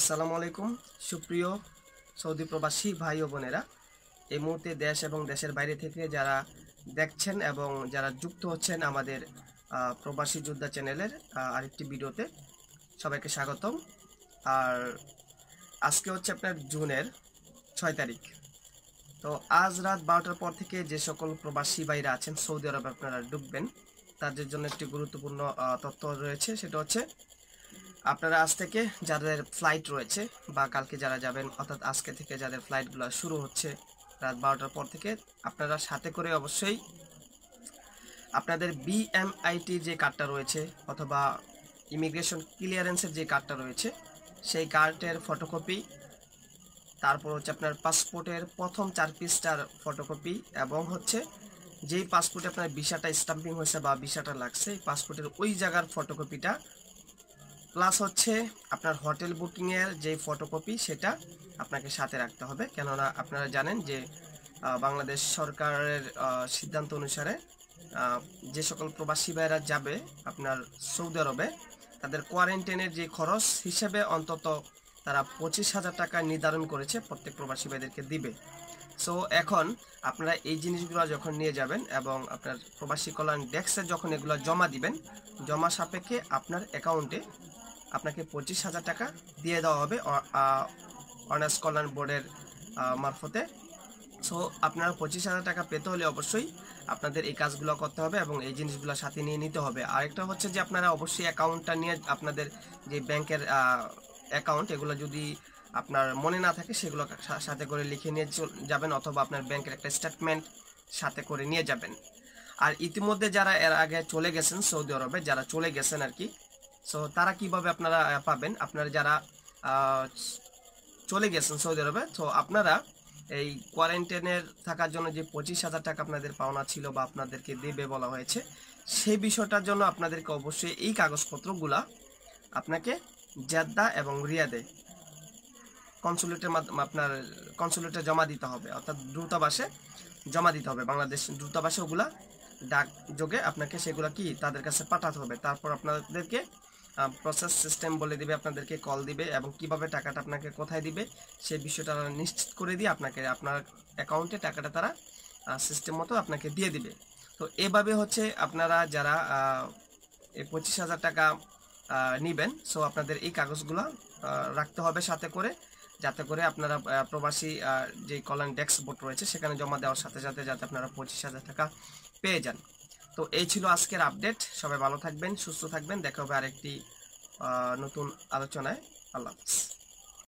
আসসালামু আলাইকুম সুপ্রিয় সৌদি প্রবাসী ভাই ও বোনেরা এই মুহূর্তে দেশ এবং দেশের বাইরে থেকে যারা দেখছেন এবং যারা যুক্ত হচ্ছেন আমাদের প্রবাসী যোদ্ধা চ্যানেলের আরেকটি ভিডিওতে সবাইকে স্বাগতম আর আজকে হচ্ছে আপনার জুনের ছয় তারিখ তো আজ রাত বারোটার পর থেকে যে সকল প্রবাসী ভাইরা আছেন সৌদি আরবে আপনারা ডুববেন তাদের জন্য একটি গুরুত্বপূর্ণ তথ্য রয়েছে সেটা হচ্ছে আপনারা আজ থেকে যাদের ফ্লাইট রয়েছে বা কালকে যারা যাবেন অর্থাৎ আজকে থেকে যাদের ফ্লাইটগুলো শুরু হচ্ছে রাত বারোটার পর থেকে আপনারা সাথে করে অবশ্যই আপনাদের বিএমআইটি যে কার্ডটা রয়েছে অথবা ইমিগ্রেশন ক্লিয়ারেন্সের যে কার্ডটা রয়েছে সেই কার্ডের ফটোকপি তারপর হচ্ছে আপনার পাসপোর্টের প্রথম চার পিসটার ফটোকপি এবং হচ্ছে যেই পাসপোর্টে আপনার ভিসাটা স্টাম্পিং হয়েছে বা ভিসাটা লাগছে পাসপোর্টের ওই জায়গার ফটোকপিটা প্লাস হচ্ছে আপনার হোটেল বুকিংয়ের যে ফটোকপি সেটা আপনাকে সাথে রাখতে হবে কেননা আপনারা জানেন যে বাংলাদেশ সরকারের সিদ্ধান্ত অনুসারে যে সকল প্রবাসী ভাইরা যাবে আপনার সৌদি আরবে তাদের কোয়ারেন্টাইনের যে খরচ হিসেবে অন্তত তারা পঁচিশ হাজার টাকা নির্ধারণ করেছে প্রত্যেক প্রবাসী ভাইদেরকে দিবে সো এখন আপনারা এই জিনিসগুলো যখন নিয়ে যাবেন এবং আপনার প্রবাসী কল্যাণ ডেস্কে যখন এগুলো জমা দিবেন জমা সাপেক্ষে আপনার অ্যাকাউন্টে আপনাকে পঁচিশ হাজার টাকা দিয়ে দেওয়া হবে অনার্স কল্যাণ বোর্ডের মারফতে সো আপনারা পঁচিশ হাজার টাকা পেতে হলে অবশ্যই আপনাদের এই কাজগুলো করতে হবে এবং এই জিনিসগুলো সাথে নিয়ে নিতে হবে আরেকটা হচ্ছে যে আপনারা অবশ্যই অ্যাকাউন্টটা নিয়ে আপনাদের যে ব্যাংকের অ্যাকাউন্ট এগুলো যদি আপনার মনে না থাকে সেগুলো সাথে করে লিখে নিয়ে যাবেন অথবা আপনার ব্যাংকের একটা স্টেটমেন্ট সাথে করে নিয়ে যাবেন আর ইতিমধ্যে যারা এর আগে চলে গেছেন সৌদি আরবে যারা চলে গেছেন আর কি সো তারা কিভাবে আপনারা পাবেন আপনারা যারা চলে গেছেন সৌদি আরবে তো আপনারা এই কোয়ারেন্টাইনে থাকার জন্য যে পঁচিশ হাজার টাকা আপনাদের পাওনা ছিল বা আপনাদেরকে দেবে বলা হয়েছে সেই বিষয়টার জন্য আপনাদেরকে অবশ্যই এই কাগজপত্রগুলা আপনাকে জাদ্দা এবং রিয়াদে কনসুলেটের মাধ্যমে আপনার কনসুলেটে জমা দিতে হবে অর্থাৎ দূতাবাসে জমা দিতে হবে বাংলাদেশ দূতাবাসে ওগুলা ডাক যোগে আপনাকে সেগুলো কি তাদের কাছে পাঠাতে হবে তারপর আপনাদেরকে প্রসেস সিস্টেম বলে দিবে আপনাদেরকে কল দিবে এবং কিভাবে টাকাটা আপনাকে কোথায় দিবে সেই বিষয়টা তারা নিশ্চিত করে দিয়ে আপনাকে আপনার অ্যাকাউন্টে টাকাটা তারা সিস্টেম মতো আপনাকে দিয়ে দিবে তো এভাবে হচ্ছে আপনারা যারা পঁচিশ হাজার টাকা নেবেন সো আপনাদের এই কাগজগুলো রাখতে হবে সাথে করে যাতে করে আপনারা প্রবাসী যে কল্যাণ ডেস্ক বোর্ড রয়েছে সেখানে জমা দেওয়ার সাথে সাথে যাতে আপনারা পঁচিশ হাজার টাকা পেয়ে যান তো এই ছিল আজকের আপডেট সবাই ভালো থাকবেন সুস্থ থাকবেন দেখা হবে আরেকটি নতুন আলোচনায় আল্লাহ হাফিজ